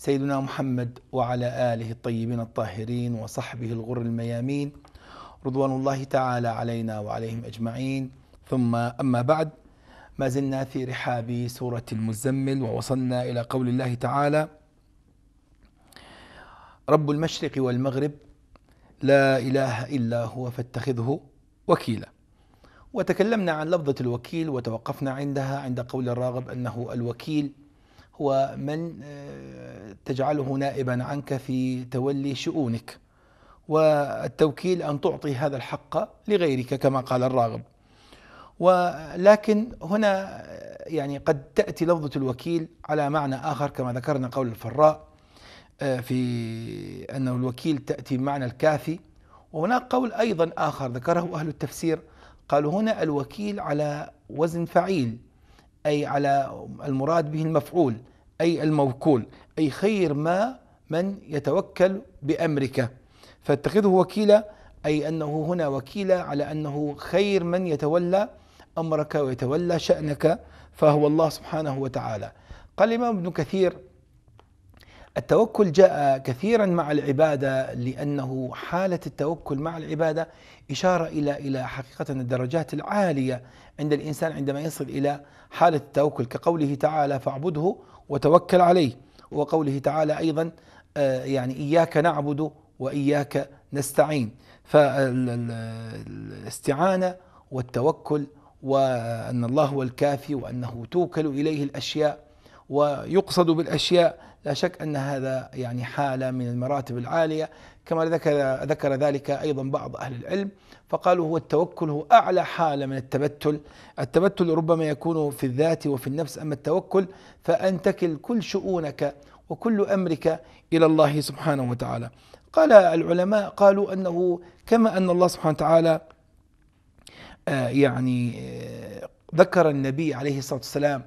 سيدنا محمد وعلى آله الطيبين الطاهرين وصحبه الغر الميامين رضوان الله تعالى علينا وعليهم أجمعين ثم أما بعد ما زلنا في رحاب سورة المزمل ووصلنا إلى قول الله تعالى رب المشرق والمغرب لا إله إلا هو فاتخذه وكيلا وتكلمنا عن لفظة الوكيل وتوقفنا عندها عند قول الراغب أنه الوكيل هو من آه، تجعله نائبا عنك في تولي شؤونك والتوكيل ان تعطي هذا الحق لغيرك كما قال الراغب ولكن هنا آه، يعني قد تاتي لفظه الوكيل على معنى اخر كما ذكرنا قول الفراء آه، في انه الوكيل تاتي بمعنى الكافي وهناك قول ايضا اخر ذكره اهل التفسير قالوا هنا الوكيل على وزن فعيل اي على المراد به المفعول أي الموكول أي خير ما من يتوكل بأمرك فاتخذه وكيلا أي أنه هنا وكيلا على أنه خير من يتولى أمرك ويتولى شأنك فهو الله سبحانه وتعالى قال الإمام ابن كثير التوكل جاء كثيرا مع العبادة لأنه حالة التوكل مع العبادة إشارة إلى إلى حقيقة الدرجات العالية عند الإنسان عندما يصل إلى حالة التوكل كقوله تعالى فاعبده وتوكل عليه وقوله تعالى ايضا آه، يعني اياك نعبد واياك نستعين فالاستعانه والتوكل وان الله هو الكافي وانه توكل اليه الاشياء ويقصد بالاشياء لا شك ان هذا يعني حاله من المراتب العاليه كما ذكر ذكر ذلك ايضا بعض اهل العلم فقالوا هو التوكل هو اعلى حاله من التبتل، التبتل ربما يكون في الذات وفي النفس اما التوكل فان تكل كل شؤونك وكل امرك الى الله سبحانه وتعالى. قال العلماء قالوا انه كما ان الله سبحانه وتعالى آه، يعني آه، ذكر النبي عليه الصلاه والسلام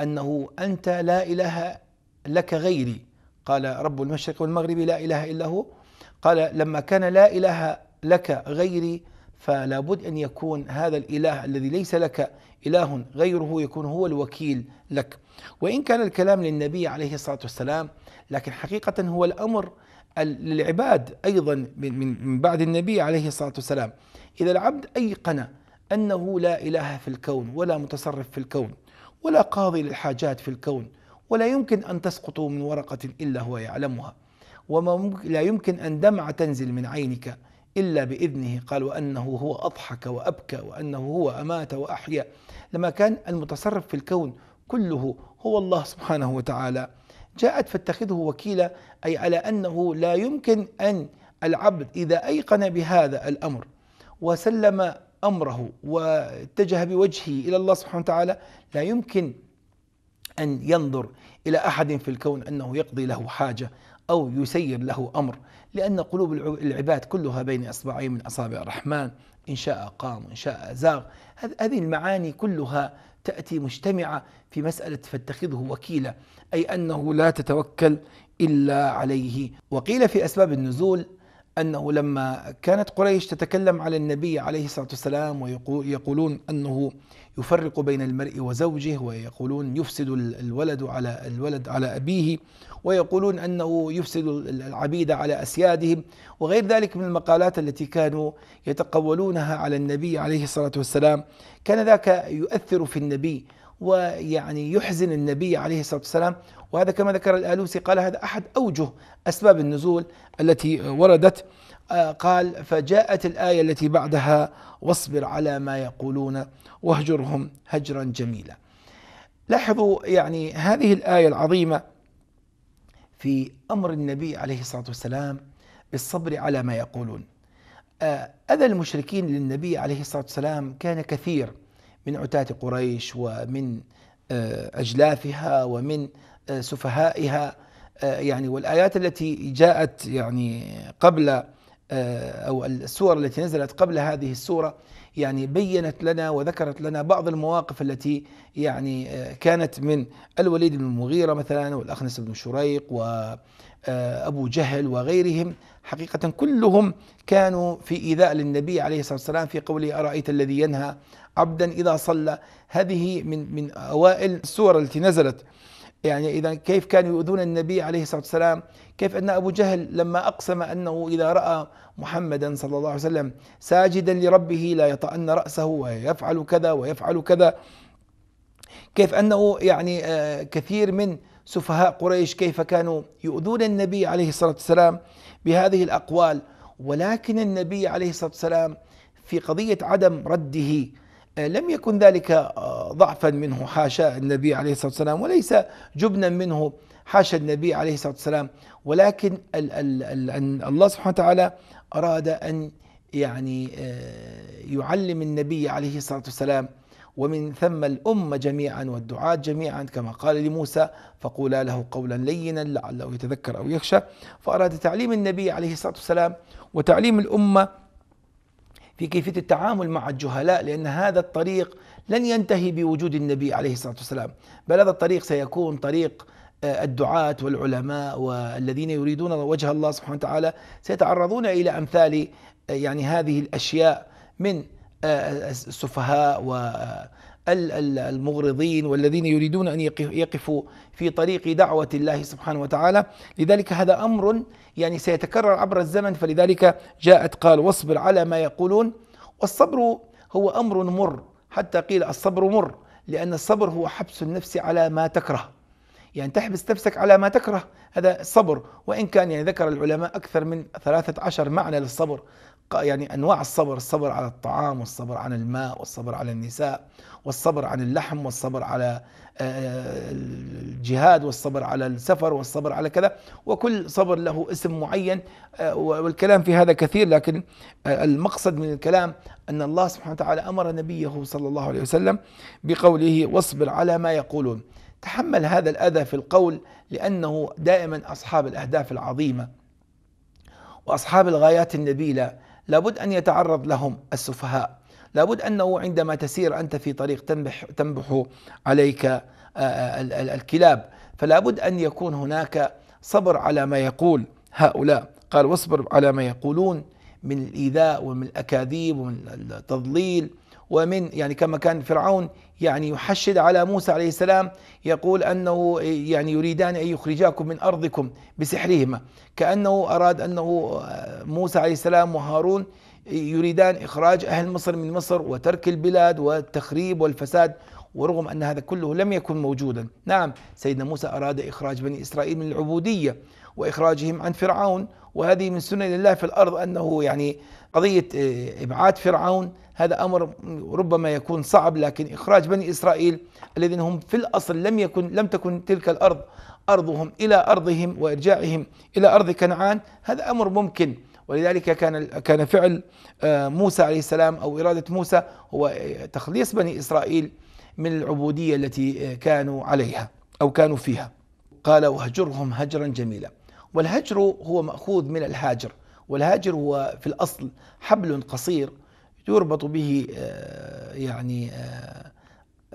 انه انت لا اله لك غيري قال رب المشرق والمغرب لا اله الا هو قال لما كان لا إله لك غيري فلا بد أن يكون هذا الإله الذي ليس لك إله غيره يكون هو الوكيل لك وإن كان الكلام للنبي عليه الصلاة والسلام لكن حقيقة هو الأمر للعباد أيضا من بعد النبي عليه الصلاة والسلام إذا العبد أيقن أنه لا إله في الكون ولا متصرف في الكون ولا قاضي للحاجات في الكون ولا يمكن أن تسقط من ورقة إلا هو يعلمها وما لا يمكن أن دمعة تنزل من عينك إلا بإذنه قال وأنه هو أضحك وأبكى وأنه هو أمات وأحيا لما كان المتصرف في الكون كله هو الله سبحانه وتعالى جاءت فاتخذه وكيلا أي على أنه لا يمكن أن العبد إذا أيقن بهذا الأمر وسلم أمره واتجه بوجهه إلى الله سبحانه وتعالى لا يمكن أن ينظر إلى أحد في الكون أنه يقضي له حاجة أو يسير له أمر لأن قلوب العباد كلها بين إصبعين من أصابع الرحمن إن شاء قام وإن شاء زاغ هذه المعاني كلها تأتي مجتمعة في مسألة فاتخذه وكيلا أي أنه لا تتوكل إلا عليه وقيل في أسباب النزول أنه لما كانت قريش تتكلم على النبي عليه الصلاة والسلام ويقولون أنه يفرق بين المرء وزوجه ويقولون يفسد الولد على الولد على أبيه ويقولون أنه يفسد العبيد على أسيادهم وغير ذلك من المقالات التي كانوا يتقولونها على النبي عليه الصلاة والسلام كان ذاك يؤثر في النبي ويعني يحزن النبي عليه الصلاة والسلام وهذا كما ذكر الآلوسي قال هذا أحد أوجه أسباب النزول التي وردت آه، قال فجاءت الآية التي بعدها واصبر على ما يقولون واهجرهم هجرا جميلا لاحظوا يعني هذه الآية العظيمة في أمر النبي عليه الصلاة والسلام بالصبر على ما يقولون آه، أذى المشركين للنبي عليه الصلاة والسلام كان كثير من عتاة قريش ومن آه، أجلافها ومن آه، سفهائها آه، يعني والآيات التي جاءت يعني قبل أو السور التي نزلت قبل هذه السورة يعني بينت لنا وذكرت لنا بعض المواقف التي يعني كانت من الوليد بن المغيرة مثلا والأخنس بن شريق وأبو جهل وغيرهم حقيقة كلهم كانوا في إيذاء للنبي عليه الصلاة والسلام في قوله أرأيت الذي ينهى عبدا إذا صلى هذه من من أوائل السور التي نزلت يعني إذا كيف كانوا يؤذون النبي عليه الصلاة والسلام كيف أن أبو جهل لما أقسم أنه إذا رأى محمدا صلى الله عليه وسلم ساجدا لربه لا يطأن رأسه ويفعل كذا ويفعل كذا كيف أنه يعني آه، كثير من سفهاء قريش كيف كانوا يؤذون النبي عليه الصلاة والسلام بهذه الأقوال ولكن النبي عليه الصلاة والسلام في قضية عدم رده لم يكن ذلك آه، ضعفا منه حاشا النبي عليه الصلاه والسلام وليس جبنا منه حاشا النبي عليه الصلاه والسلام ولكن ال ال ال الله سبحانه وتعالى اراد ان يعني آه، يعلم النبي عليه الصلاه والسلام ومن ثم الأمة جميعا والدعاة جميعا كما قال لموسى فقولا له قولا لينا لعله يتذكر أو يخشى فأراد تعليم النبي عليه الصلاة والسلام وتعليم الأمة في كيفية التعامل مع الجهلاء لأن هذا الطريق لن ينتهي بوجود النبي عليه الصلاة والسلام بل هذا الطريق سيكون طريق آه، الدعاة والعلماء والذين يريدون وجه الله سبحانه وتعالى سيتعرضون إلى أمثال آه، يعني هذه الأشياء من آه، السفهاء المغرضين والذين يريدون ان يقفوا في طريق دعوه الله سبحانه وتعالى، لذلك هذا امر يعني سيتكرر عبر الزمن فلذلك جاءت قال واصبر على ما يقولون والصبر هو امر مر حتى قيل الصبر مر لان الصبر هو حبس النفس على ما تكره. يعني تحبس نفسك على ما تكره هذا الصبر وإن كان يعني ذكر العلماء أكثر من 13 معنى للصبر يعني انواع الصبر الصبر على الطعام والصبر عن الماء والصبر على النساء والصبر عن اللحم والصبر على الجهاد والصبر على السفر والصبر على كذا وكل صبر له اسم معين والكلام في هذا كثير لكن المقصد من الكلام ان الله سبحانه وتعالى امر نبيه صلى الله عليه وسلم بقوله واصبر على ما يقولون تحمل هذا الاذى في القول لانه دائما اصحاب الاهداف العظيمه واصحاب الغايات النبيله لابد أن يتعرض لهم السفهاء لابد أنه عندما تسير أنت في طريق تنبح, تنبح عليك آه، الكلاب فلابد أن يكون هناك صبر على ما يقول هؤلاء قال واصبر على ما يقولون من الإيذاء ومن الأكاذيب ومن التضليل ومن يعني كما كان فرعون يعني يحشد على موسى عليه السلام يقول أنه يعني يريدان أن يخرجاكم من أرضكم بسحرهما كأنه أراد أنه آه، موسى عليه السلام وهارون يريدان إخراج أهل مصر من مصر وترك البلاد والتخريب والفساد ورغم أن هذا كله لم يكن موجودا نعم سيدنا موسى أراد إخراج بني إسرائيل من العبودية وإخراجهم عن فرعون وهذه من سنة الله في الأرض أنه يعني قضية آه، إبعاد فرعون هذا أمر ربما يكون صعب لكن إخراج بني إسرائيل الذين هم في الأصل لم يكن لم تكن تلك الأرض أرضهم إلى أرضهم وإرجاعهم إلى أرض كنعان هذا أمر ممكن ولذلك كان كان فعل آه، موسى عليه السلام او اراده موسى هو آه، تخليص بني اسرائيل من العبوديه التي آه، كانوا عليها او كانوا فيها. قال واهجرهم هجرا جميلا. والهجر هو ماخوذ من الهاجر، والهاجر هو في الاصل حبل قصير يربط به يعني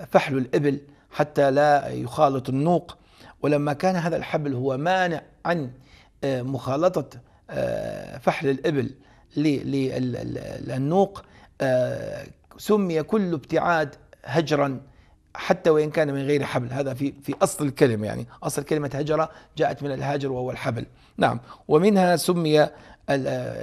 فحل الابل حتى لا يخالط النوق ولما كان هذا الحبل هو مانع عن مخالطه آه، فحل الإبل للنوق آه، سمي كل ابتعاد هجرا حتى وإن كان من غير حبل هذا في في أصل الكلمة يعني أصل كلمة هجرة جاءت من الهاجر وهو الحبل نعم ومنها سمي آه،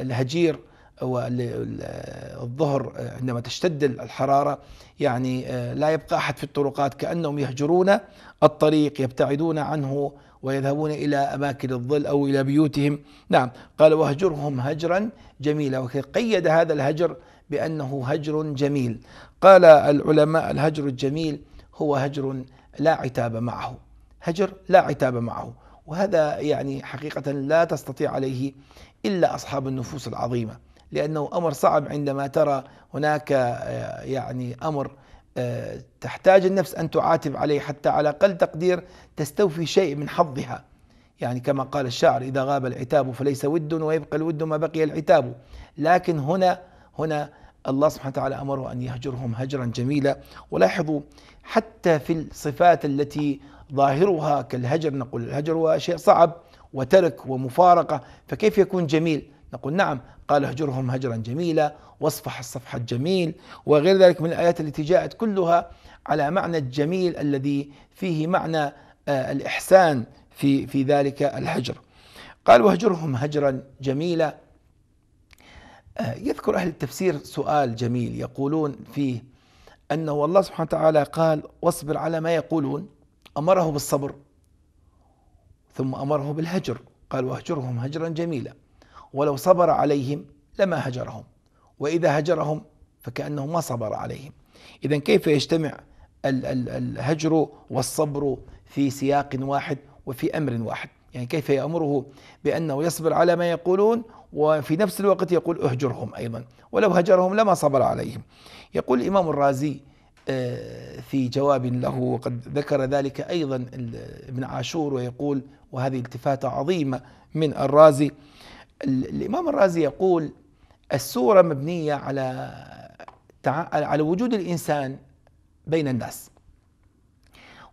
الهجير والظهر عندما تشتد الحرارة يعني لا يبقى أحد في الطرقات كأنهم يهجرون الطريق يبتعدون عنه ويذهبون إلى أماكن الظل أو إلى بيوتهم نعم قال واهجرهم هجرا جميلا وقيد هذا الهجر بأنه هجر جميل قال العلماء الهجر الجميل هو هجر لا عتاب معه هجر لا عتاب معه وهذا يعني حقيقة لا تستطيع عليه إلا أصحاب النفوس العظيمة لأنه أمر صعب عندما ترى هناك آه، يعني أمر آه، تحتاج النفس أن تعاتب عليه حتى على أقل تقدير تستوفي شيء من حظها يعني كما قال الشاعر إذا غاب العتاب فليس ود ويبقى الود ما بقي العتاب لكن هنا هنا الله سبحانه وتعالى أمره أن يهجرهم هجرا جميلا ولاحظوا حتى في الصفات التي ظاهرها كالهجر نقول الهجر هو شيء صعب وترك ومفارقة فكيف يكون جميل نقول نعم قال اهجرهم هجرا جميلا واصفح الصفح الجميل وغير ذلك من الآيات التي جاءت كلها على معنى الجميل الذي فيه معنى آه، الإحسان في في ذلك الهجر قال واهجرهم هجرا جميلا آه، يذكر أهل التفسير سؤال جميل يقولون فيه أنه الله سبحانه وتعالى قال واصبر على ما يقولون أمره بالصبر ثم أمره بالهجر قال واهجرهم هجرا جميلا ولو صبر عليهم لما هجرهم وإذا هجرهم فكأنه ما صبر عليهم إذا كيف يجتمع الهجر والصبر في سياق واحد وفي أمر واحد يعني كيف يأمره بأنه يصبر على ما يقولون وفي نفس الوقت يقول اهجرهم أيضا ولو هجرهم لما صبر عليهم يقول الإمام الرازي آه، في جواب له وقد ذكر ذلك أيضا ابن عاشور ويقول وهذه التفاتة عظيمة من الرازي الإمام الرازي يقول السورة مبنية على على وجود الإنسان بين الناس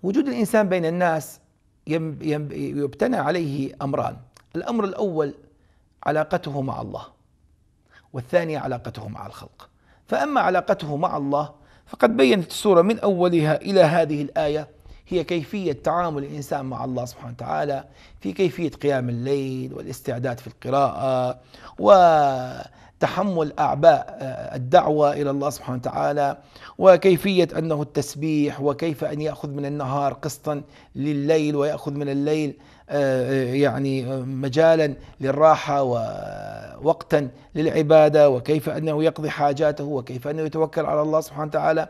وجود الإنسان بين الناس يبتنى عليه أمران الأمر الأول علاقته مع الله والثاني علاقته مع الخلق فأما علاقته مع الله فقد بينت السورة من أولها إلى هذه الآية هي كيفية تعامل الإنسان مع الله سبحانه وتعالى في كيفية قيام الليل والاستعداد في القراءة وتحمل أعباء آه، الدعوة إلى الله سبحانه وتعالى وكيفية أنه التسبيح وكيف أن يأخذ من النهار قسطا لليل ويأخذ من الليل آه، آه، يعني مجالا للراحة ووقتا للعبادة وكيف أنه يقضي حاجاته وكيف أنه يتوكل على الله سبحانه وتعالى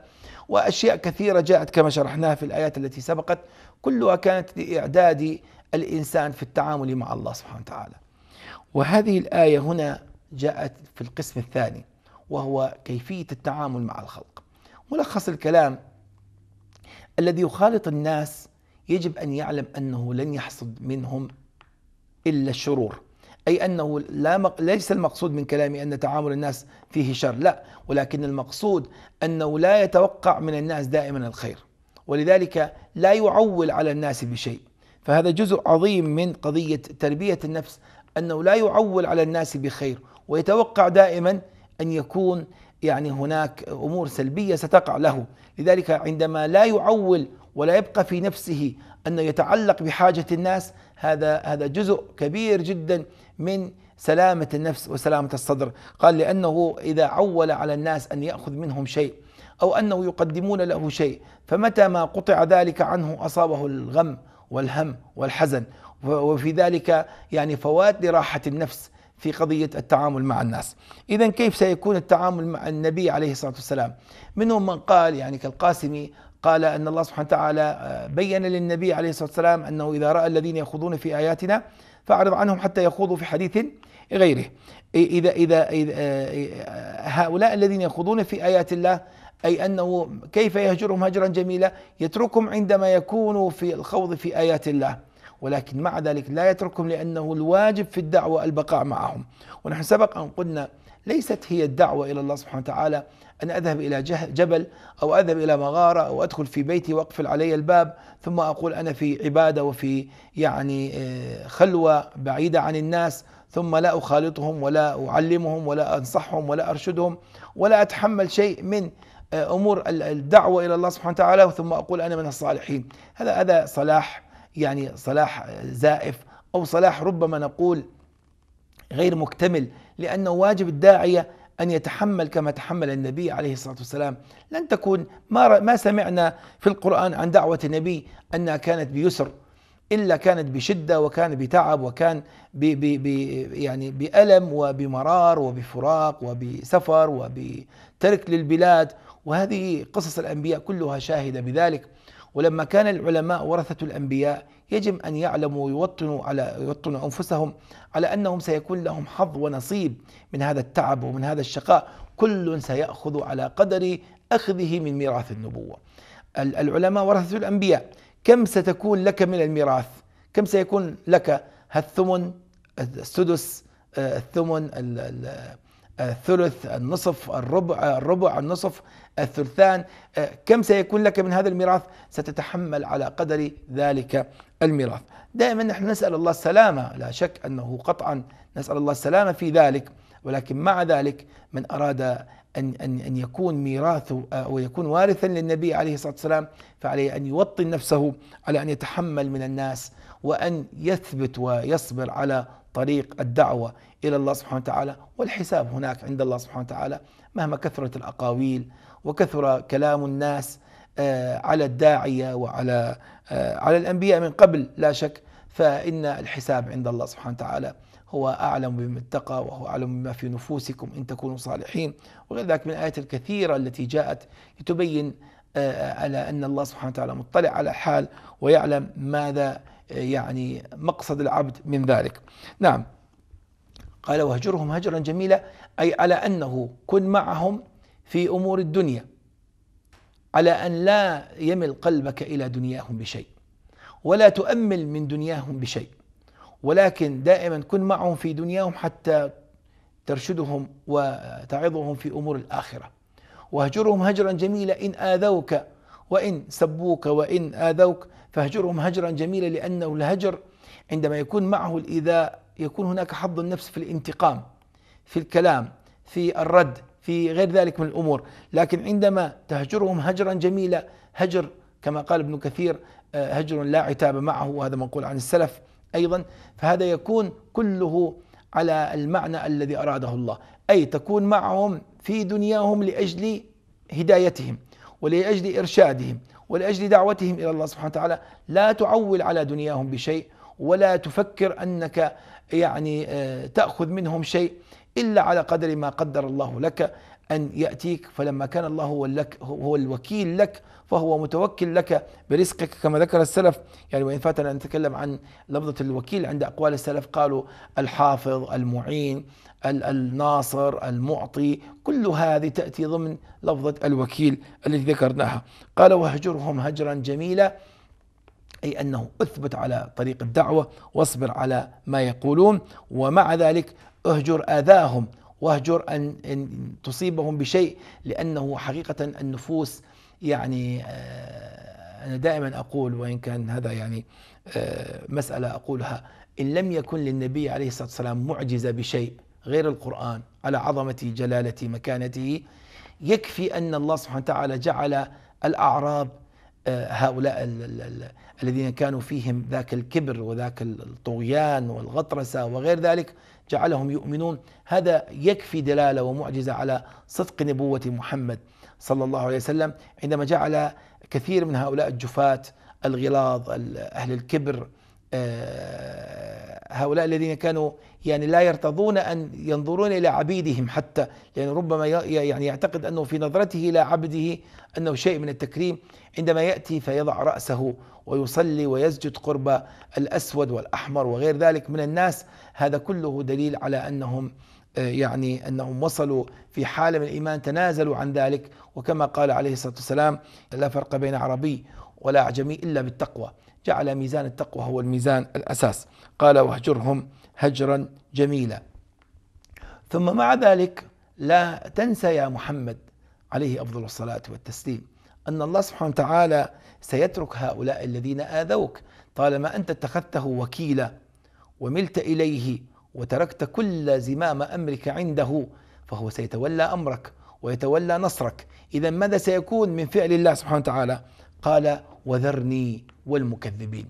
وأشياء كثيرة جاءت كما شرحناها في الآيات التي سبقت كلها كانت لإعداد الإنسان في التعامل مع الله سبحانه وتعالى وهذه الآية هنا جاءت في القسم الثاني وهو كيفية التعامل مع الخلق ملخص الكلام الذي يخالط الناس يجب أن يعلم أنه لن يحصد منهم إلا الشرور أي أنه لا مق... ليس المقصود من كلامي أن تعامل الناس فيه شر لا ولكن المقصود أنه لا يتوقع من الناس دائما الخير ولذلك لا يعول على الناس بشيء فهذا جزء عظيم من قضية تربية النفس أنه لا يعول على الناس بخير ويتوقع دائما أن يكون يعني هناك أمور سلبية ستقع له لذلك عندما لا يعول ولا يبقى في نفسه أنه يتعلق بحاجة الناس هذا هذا جزء كبير جدا من سلامة النفس وسلامة الصدر قال لأنه إذا عول على الناس أن يأخذ منهم شيء أو أنه يقدمون له شيء فمتى ما قطع ذلك عنه أصابه الغم والهم والحزن وفي ذلك يعني فوات لراحة النفس في قضية التعامل مع الناس إذا كيف سيكون التعامل مع النبي عليه الصلاة والسلام منهم من قال يعني كالقاسمي قال أن الله سبحانه وتعالى آه، بين للنبي عليه الصلاة والسلام أنه إذا رأى الذين يخوضون في آياتنا فأعرض عنهم حتى يخوضوا في حديث غيره إذا إذا, إذا هؤلاء الذين يخوضون في آيات الله أي أنه كيف يهجرهم هجرا جميلا يتركهم عندما يكونوا في الخوض في آيات الله ولكن مع ذلك لا يتركهم لأنه الواجب في الدعوة البقاء معهم ونحن سبق أن قلنا ليست هي الدعوة إلى الله سبحانه وتعالى أن أذهب إلى جبل أو أذهب إلى مغارة أو أدخل في بيتي وأقفل علي الباب ثم أقول أنا في عبادة وفي يعني آه، خلوة بعيدة عن الناس ثم لا أخالطهم ولا أعلمهم ولا أنصحهم ولا أرشدهم ولا أتحمل شيء من آه، أمور الدعوة إلى الله سبحانه وتعالى ثم أقول أنا من الصالحين هذا هذا صلاح يعني صلاح زائف أو صلاح ربما نقول غير مكتمل لأنه واجب الداعية أن يتحمل كما تحمل النبي عليه الصلاة والسلام لن تكون ما, ما سمعنا في القرآن عن دعوة النبي أنها كانت بيسر إلا كانت بشدة وكان بتعب وكان ب ب ب يعني بألم وبمرار وبفراق وبسفر وبترك للبلاد وهذه قصص الأنبياء كلها شاهدة بذلك ولما كان العلماء ورثة الأنبياء يجب أن يعلموا ويوطنوا على يوطنوا أنفسهم على أنهم سيكون لهم حظ ونصيب من هذا التعب ومن هذا الشقاء كل سيأخذ على قدر أخذه من ميراث النبوة العلماء ورثة الأنبياء كم ستكون لك من الميراث كم سيكون لك هالثمن السدس آه، الثمن الثلث النصف الربع الربع النصف الثلثان آه، كم سيكون لك من هذا الميراث ستتحمل على قدر ذلك الميراث دائما نحن نسأل الله السلامة لا شك أنه قطعا نسأل الله السلامة في ذلك ولكن مع ذلك من أراد أن أن أن يكون ميراثه آه، أو يكون وارثا للنبي عليه الصلاة والسلام فعليه أن يوطن نفسه على أن يتحمل من الناس وأن يثبت ويصبر على طريق الدعوة إلى الله سبحانه وتعالى والحساب هناك عند الله سبحانه وتعالى مهما كثرت الأقاويل وكثر كلام الناس آه، على الداعية وعلى آه، على الأنبياء من قبل لا شك فإن الحساب عند الله سبحانه وتعالى هو أعلم بما اتقى وهو أعلم بما في نفوسكم إن تكونوا صالحين وغير ذلك من الآيات الكثيرة التي جاءت لتبين آه، آه، على أن الله سبحانه وتعالى مطلع على الحال ويعلم ماذا آه، يعني مقصد العبد من ذلك نعم قال واهجرهم هجرا جميلا أي على أنه كن معهم في أمور الدنيا على أن لا يمل قلبك إلى دنياهم بشيء ولا تؤمل من دنياهم بشيء ولكن دائما كن معهم في دنياهم حتى ترشدهم وتعظهم في امور الاخره واهجرهم هجرا جميلا ان اذوك وان سبوك وان اذوك فاهجرهم هجرا جميلا لانه الهجر عندما يكون معه الايذاء يكون هناك حظ النفس في الانتقام في الكلام في الرد في غير ذلك من الامور لكن عندما تهجرهم هجرا جميلا هجر كما قال ابن كثير آه، هجر لا عتاب معه وهذا منقول عن السلف أيضا فهذا يكون كله على المعنى الذي أراده الله أي تكون معهم في دنياهم لأجل هدايتهم ولأجل إرشادهم ولأجل دعوتهم إلى الله سبحانه وتعالى لا تعول على دنياهم بشيء ولا تفكر أنك يعني آه، تأخذ منهم شيء إلا على قدر ما قدر الله لك أن يأتيك فلما كان الله هو, لك هو الوكيل لك فهو متوكل لك برزقك كما ذكر السلف يعني وإن فاتنا أن نتكلم عن لفظة الوكيل عند أقوال السلف قالوا الحافظ المعين الناصر المعطي كل هذه تأتي ضمن لفظة الوكيل التي ذكرناها قال واهجرهم هجرا جميلا أي أنه أثبت على طريق الدعوة واصبر على ما يقولون ومع ذلك اهجر آذاهم واهجر أن, أن تصيبهم بشيء لأنه حقيقة النفوس يعني آه، أنا دائما أقول وإن كان هذا يعني آه، مسألة أقولها إن لم يكن للنبي عليه الصلاة والسلام معجزة بشيء غير القرآن على عظمة جلالته مكانته يكفي أن الله سبحانه وتعالى جعل الأعراب هؤلاء الذين كانوا فيهم ذاك الكبر وذاك الطغيان والغطرسه وغير ذلك جعلهم يؤمنون هذا يكفي دلاله ومعجزه على صدق نبوه محمد صلى الله عليه وسلم عندما جعل كثير من هؤلاء الجفاة الغلاظ اهل الكبر آه، هؤلاء الذين كانوا يعني لا يرتضون ان ينظرون الى عبيدهم حتى لان ربما يعني يعتقد انه في نظرته الى عبده انه شيء من التكريم عندما ياتي فيضع راسه ويصلي ويسجد قرب الاسود والاحمر وغير ذلك من الناس هذا كله دليل على انهم آه، يعني انهم وصلوا في حاله من الايمان تنازلوا عن ذلك وكما قال عليه الصلاه والسلام لا فرق بين عربي ولا اعجمي الا بالتقوى جعل ميزان التقوى هو الميزان الأساس قال واهجرهم هجرا جميلا ثم مع ذلك لا تنسى يا محمد عليه أفضل الصلاة والتسليم أن الله سبحانه وتعالى سيترك هؤلاء الذين آذوك طالما أنت اتخذته وكيلا وملت إليه وتركت كل زمام أمرك عنده فهو سيتولى أمرك ويتولى نصرك إذا ماذا سيكون من فعل الله سبحانه وتعالى قال وذرني والمكذبين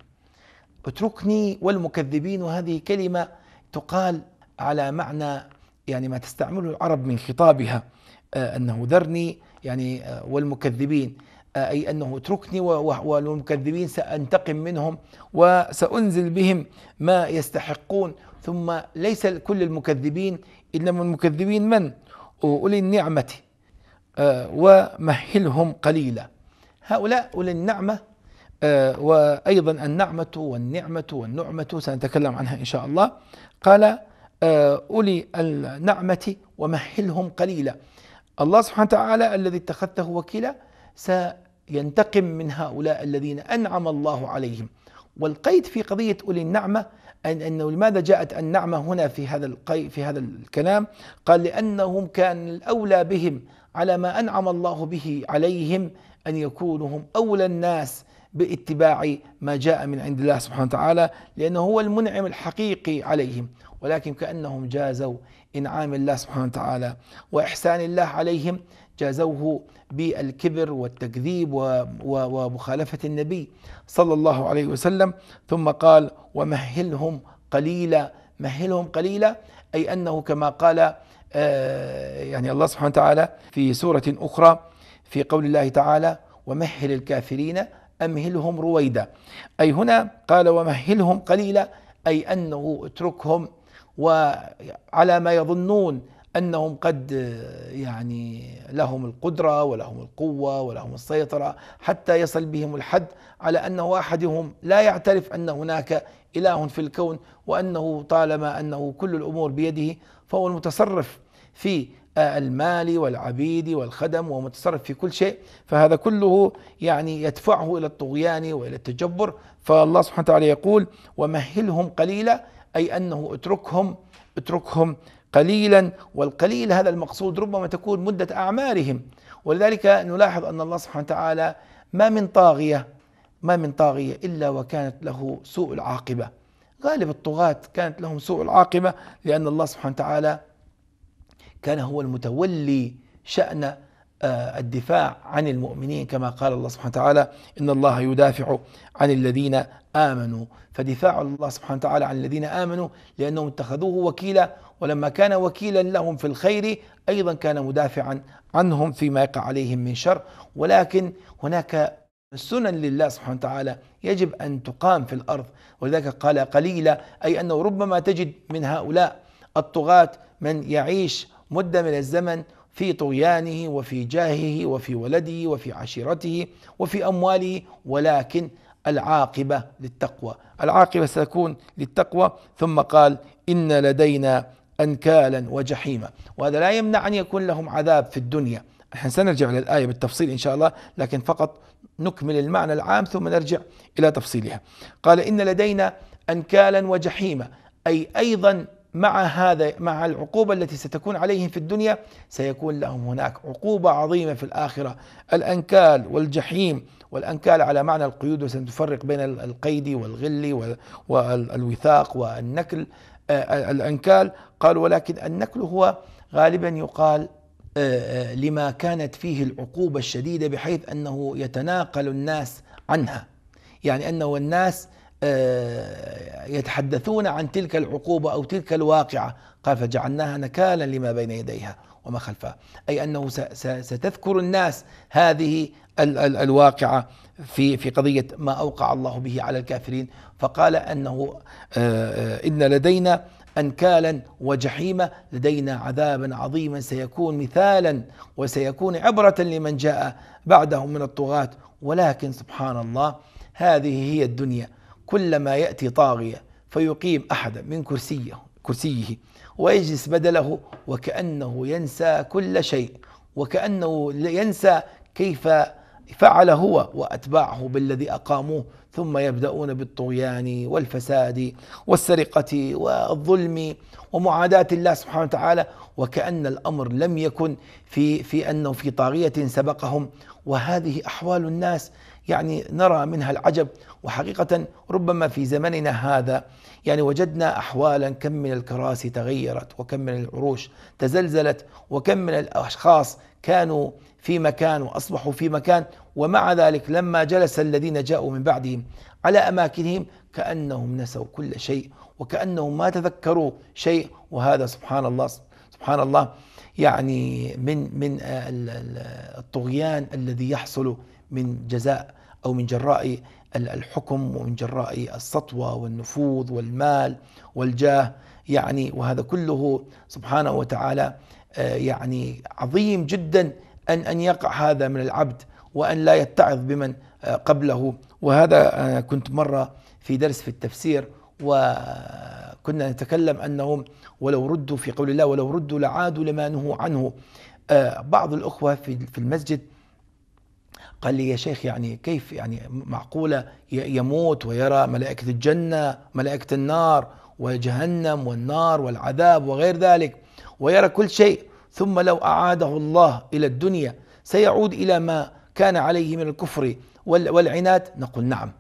اتركني والمكذبين وهذه كلمة تقال على معنى يعني ما تستعمله العرب من خطابها آه، أنه ذرني يعني آه، والمكذبين آه، أي أنه اتركني والمكذبين سأنتقم منهم وسأنزل بهم ما يستحقون ثم ليس كل المكذبين إلا من المكذبين من أولي النعمة ومهلهم قليلا هؤلاء أولي النعمة آه، وأيضا النعمة والنعمة والنعمة سنتكلم عنها إن شاء الله قال آه، أولي النعمة ومهلهم قليلا الله سبحانه وتعالى الذي اتخذته وكيلا سينتقم من هؤلاء الذين أنعم الله عليهم والقيد في قضية أولي النعمة أن أنه لماذا جاءت النعمة هنا في هذا القي في هذا الكلام قال لأنهم كان الأولى بهم على ما أنعم الله به عليهم أن يكونوا هم أولى الناس باتباع ما جاء من عند الله سبحانه وتعالى لأنه هو المنعم الحقيقي عليهم ولكن كأنهم جازوا إنعام الله سبحانه وتعالى وإحسان الله عليهم جازوه بالكبر والتكذيب ومخالفة النبي صلى الله عليه وسلم ثم قال ومهلهم قليلا مهلهم قليلا أي أنه كما قال آه، يعني الله سبحانه وتعالى في سورة أخرى في قول الله تعالى ومهل الكافرين أمهلهم رويدا أي هنا قال ومهلهم قليلا أي أنه اتركهم وعلى ما يظنون انهم قد يعني لهم القدره ولهم القوه ولهم السيطره حتى يصل بهم الحد على انه احدهم لا يعترف ان هناك اله في الكون وانه طالما انه كل الامور بيده فهو المتصرف في المال والعبيد والخدم ومتصرف في كل شيء فهذا كله يعني يدفعه إلى الطغيان وإلى التجبر فالله سبحانه وتعالى يقول ومهلهم قليلا أي أنه اتركهم اتركهم قليلا والقليل هذا المقصود ربما تكون مدة أعمارهم ولذلك نلاحظ أن الله سبحانه وتعالى ما من طاغية ما من طاغية إلا وكانت له سوء العاقبة غالب الطغاة كانت لهم سوء العاقبة لأن الله سبحانه وتعالى كان هو المتولي شأن آه، الدفاع عن المؤمنين كما قال الله سبحانه وتعالى إن الله يدافع عن الذين آمنوا فدفاع الله سبحانه وتعالى عن الذين آمنوا لأنهم اتخذوه وكيلا ولما كان وكيلا لهم في الخير أيضا كان مدافعا عنهم فيما يقع عليهم من شر ولكن هناك سنن لله سبحانه وتعالى يجب أن تقام في الأرض ولذلك قال قليلا أي أنه ربما تجد من هؤلاء الطغاة من يعيش مدة من الزمن في طغيانه وفي جاهه وفي ولده وفي عشيرته وفي أمواله ولكن العاقبة للتقوى العاقبة ستكون للتقوى ثم قال إن لدينا أنكالا وجحيما وهذا لا يمنع أن يكون لهم عذاب في الدنيا احنا سنرجع للآية بالتفصيل إن شاء الله لكن فقط نكمل المعنى العام ثم نرجع إلى تفصيلها قال إن لدينا أنكالا وجحيما أي أيضا مع هذا مع العقوبة التي ستكون عليهم في الدنيا سيكون لهم هناك عقوبة عظيمة في الآخرة الأنكال والجحيم والأنكال على معنى القيود وسنفرق بين القيد والغل والوثاق والنكل آه، آه، الأنكال قال ولكن النكل هو غالبا يقال آه، لما كانت فيه العقوبة الشديدة بحيث أنه يتناقل الناس عنها يعني أنه الناس آه، يتحدثون عن تلك العقوبة أو تلك الواقعة قال فجعلناها نكالا لما بين يديها وما خلفها أي أنه ستذكر الناس هذه الواقعة في في قضية ما أوقع الله به على الكافرين فقال أنه آه، آه، إن لدينا أنكالا وجحيما لدينا عذابا عظيما سيكون مثالا وسيكون عبرة لمن جاء بعدهم من الطغاة ولكن سبحان الله هذه هي الدنيا كلما يأتي طاغية فيقيم أحدا من كرسيه كرسيه ويجلس بدله وكأنه ينسى كل شيء وكأنه ينسى كيف فعل هو وأتباعه بالذي أقاموه ثم يبدأون بالطغيان والفساد والسرقة والظلم ومعاداة الله سبحانه وتعالى وكأن الأمر لم يكن في في أنه في طاغية سبقهم وهذه أحوال الناس يعني نرى منها العجب وحقيقة ربما في زمننا هذا يعني وجدنا أحوالا كم من الكراسي تغيرت وكم من العروش تزلزلت وكم من الأشخاص كانوا في مكان وأصبحوا في مكان ومع ذلك لما جلس الذين جاءوا من بعدهم على أماكنهم كأنهم نسوا كل شيء وكأنهم ما تذكروا شيء وهذا سبحان الله سبحان الله يعني من من الطغيان الذي يحصل من جزاء أو من جراء الحكم ومن جراء السطوة والنفوذ والمال والجاه يعني وهذا كله سبحانه وتعالى آه، يعني عظيم جدا أن أن يقع هذا من العبد وأن لا يتعظ بمن آه، قبله وهذا آه، كنت مرة في درس في التفسير وكنا نتكلم أنهم ولو ردوا في قول الله ولو ردوا لعادوا لما نهوا عنه بعض الأخوة في المسجد قال لي يا شيخ يعني كيف يعني معقولة يموت ويرى ملائكة الجنة ملائكة النار وجهنم والنار والعذاب وغير ذلك ويرى كل شيء ثم لو أعاده الله إلى الدنيا سيعود إلى ما كان عليه من الكفر والعناد نقول نعم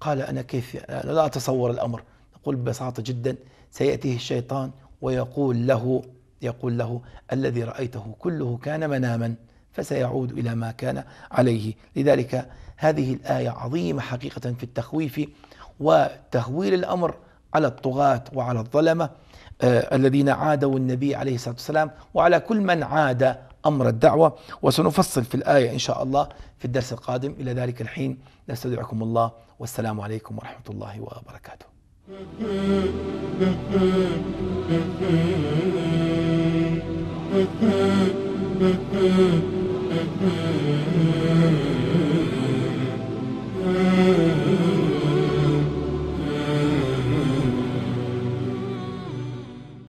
قال أنا كيف أنا يعني؟ لا أتصور الأمر نقول ببساطة جدا سيأتيه الشيطان ويقول له يقول له الذي رأيته كله كان مناما فسيعود إلى ما كان عليه لذلك هذه الآية عظيمة حقيقة في التخويف وتهويل الأمر على الطغاة وعلى الظلمة آه، الذين عادوا النبي عليه الصلاة والسلام وعلى كل من عاد أمر الدعوة وسنفصل في الآية إن شاء الله في الدرس القادم إلى ذلك الحين نستودعكم الله والسلام عليكم ورحمة الله وبركاته Mm-hmm. Thank you.